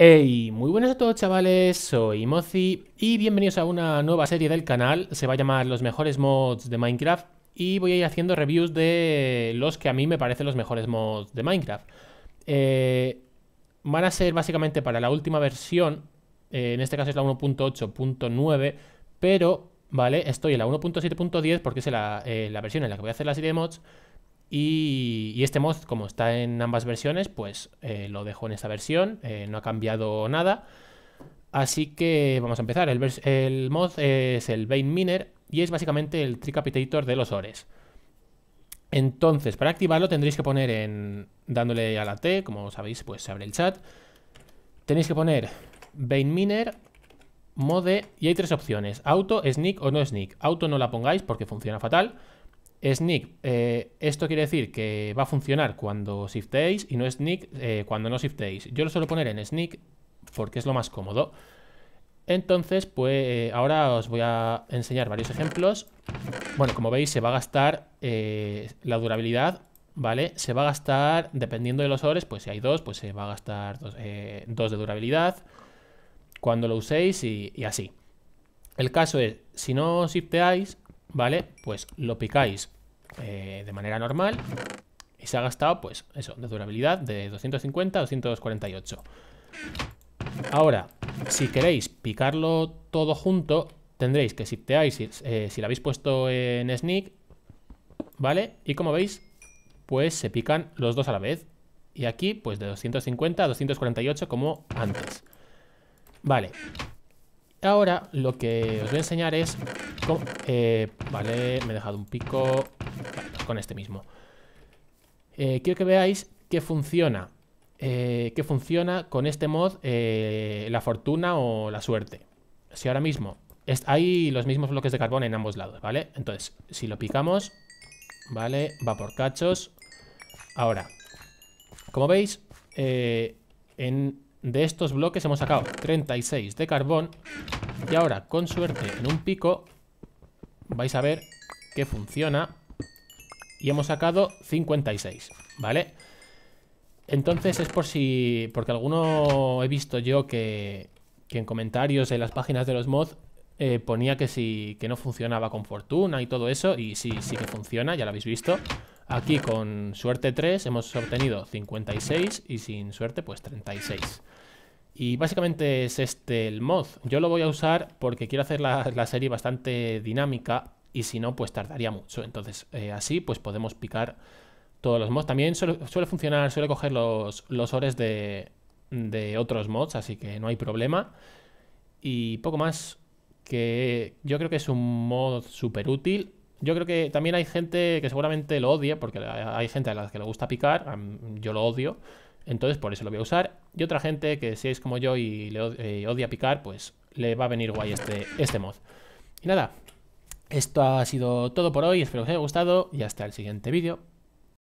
Hey, muy buenas a todos chavales, soy Mozi y bienvenidos a una nueva serie del canal, se va a llamar Los mejores mods de Minecraft y voy a ir haciendo reviews de los que a mí me parecen los mejores mods de Minecraft. Eh, van a ser básicamente para la última versión, eh, en este caso es la 1.8.9, pero, ¿vale? Estoy en la 1.7.10 porque es la, eh, la versión en la que voy a hacer la serie de mods y, este mod, como está en ambas versiones, pues eh, lo dejo en esta versión, eh, no ha cambiado nada. Así que vamos a empezar. El, mod es el Vein Miner y es básicamente el Tricapitator de los ores. Entonces, para activarlo tendréis que poner en... dándole a la T, como sabéis, pues se abre el chat. Tenéis que poner Vein Miner, mode, y hay tres opciones. Auto, sneak o no sneak. Auto no la pongáis porque funciona fatal. Sneak, eh, esto quiere decir que va a funcionar cuando shifteéis y no sneak eh, cuando no shiftéis. Yo lo suelo poner en sneak porque es lo más cómodo. Entonces, pues eh, ahora os voy a enseñar varios ejemplos. Bueno, como veis, se va a gastar la durabilidad, ¿vale? Se va a gastar, dependiendo de los ores, pues si hay dos, pues se va a gastar dos, de durabilidad cuando lo uséis y, y así. El caso es, si no shifteáis, ¿vale? Pues lo picáis eh, de manera normal y se ha gastado, pues, eso, de durabilidad de 250 a 248. Ahora, si queréis picarlo todo junto, tendréis que si eh, si lo habéis puesto en sneak, ¿vale? Y como veis, pues se pican los dos a la vez. Y aquí, pues de 250 a 248 como antes. Vale, Ahora lo que os voy a enseñar es... Eh, vale, me he dejado un pico con este mismo. Eh, quiero que veáis que funciona. Eh, que funciona con este mod la fortuna o la suerte. Si ahora mismo es, hay los mismos bloques de carbón en ambos lados, ¿vale? Entonces, si lo picamos, ¿vale? Va por cachos. Ahora, como veis, de estos bloques hemos sacado 36 de carbón y ahora, con suerte, en un pico, vais a ver que funciona. Y hemos sacado 56, ¿vale? Entonces es por si... Porque alguno he visto yo que, en comentarios en las páginas de los mods eh, ponía que si que no funcionaba con fortuna y todo eso. Y sí, sí que funciona, ya lo habéis visto. Aquí con suerte 3 hemos obtenido 56 y sin suerte pues 36. Y básicamente es este el mod. Yo lo voy a usar porque quiero hacer la, serie bastante dinámica y si no, pues tardaría mucho. Entonces, eh, así pues podemos picar todos los mods. También suele, funcionar, suele coger los, los ores de, de otros mods, así que no hay problema. Y poco más, que yo creo que es un mod súper útil. Yo creo que también hay gente que seguramente lo odia porque hay gente a la que le gusta picar, yo lo odio entonces por eso lo voy a usar. Y otra gente que si es como yo y le eh, odia picar, pues le va a venir guay este, este mod. Y nada, esto ha sido todo por hoy. Espero que os haya gustado y hasta el siguiente vídeo.